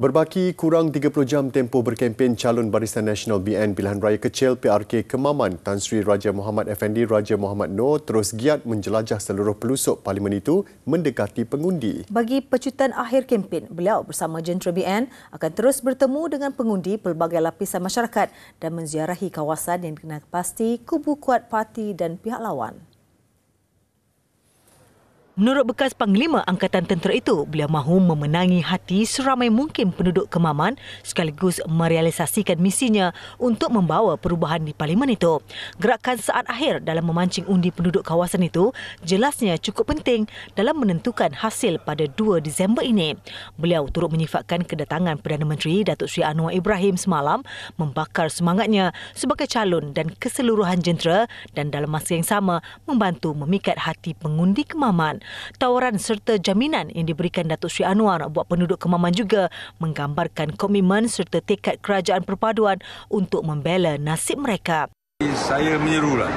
Berbaki kurang 30 jam tempo berkempen calon Barisan Nasional BN Pilihan Raya Kecil PRK Kemaman, Tan Sri Raja Muhammad Effendi Raja Muhammad Noor terus giat menjelajah seluruh pelusuk parlimen itu mendekati pengundi. Bagi pecutan akhir kempen, beliau bersama jentera BN akan terus bertemu dengan pengundi pelbagai lapisan masyarakat dan menziarahi kawasan yang dikenal pasti kubu kuat parti dan pihak lawan. Menurut bekas Panglima Angkatan Tentera itu, beliau mahu memenangi hati seramai mungkin penduduk Kemaman sekaligus merealisasikan misinya untuk membawa perubahan di Parlimen itu. Gerakan saat akhir dalam memancing undi penduduk kawasan itu jelasnya cukup penting dalam menentukan hasil pada 2 Disember ini. Beliau turut menyifatkan kedatangan Perdana Menteri Datuk Sri Anwar Ibrahim semalam membakar semangatnya sebagai calon dan keseluruhan jentera dan dalam masa yang sama membantu memikat hati pengundi Kemaman. Tawaran serta jaminan yang diberikan Datuk Sri Anwar buat penduduk Kemaman juga menggambarkan komitmen serta tekad kerajaan perpaduan untuk membela nasib mereka. Saya menyerulah.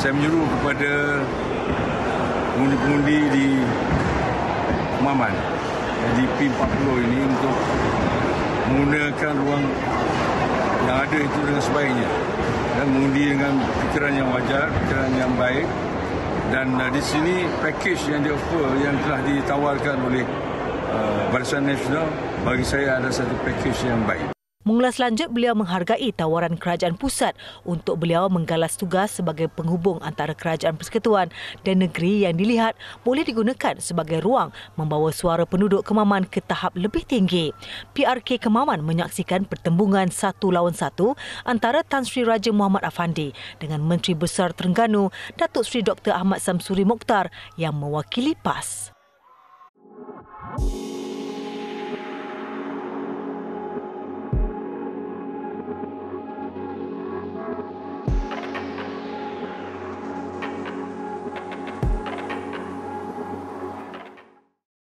Saya menyeru kepada pengundi-pengundi di Kemaman di P40 ini untuk menggunakan ruang yang ada itu dengan sebaiknya dan mengundi dengan fikiran yang wajar, fikiran yang baik dan uh, di sini package yang dia offer yang telah ditawarkan oleh uh, Barisan Nasional bagi saya ada satu package yang baik Mengulas lanjut, beliau menghargai tawaran kerajaan pusat untuk beliau menggalas tugas sebagai penghubung antara kerajaan persekutuan dan negeri yang dilihat boleh digunakan sebagai ruang membawa suara penduduk Kemaman ke tahap lebih tinggi. PRK Kemaman menyaksikan pertembungan satu lawan satu antara Tan Sri Raja Muhammad Afandi dengan Menteri Besar Terengganu Datuk Seri Dr. Ahmad Samsuri Mokhtar yang mewakili PAS.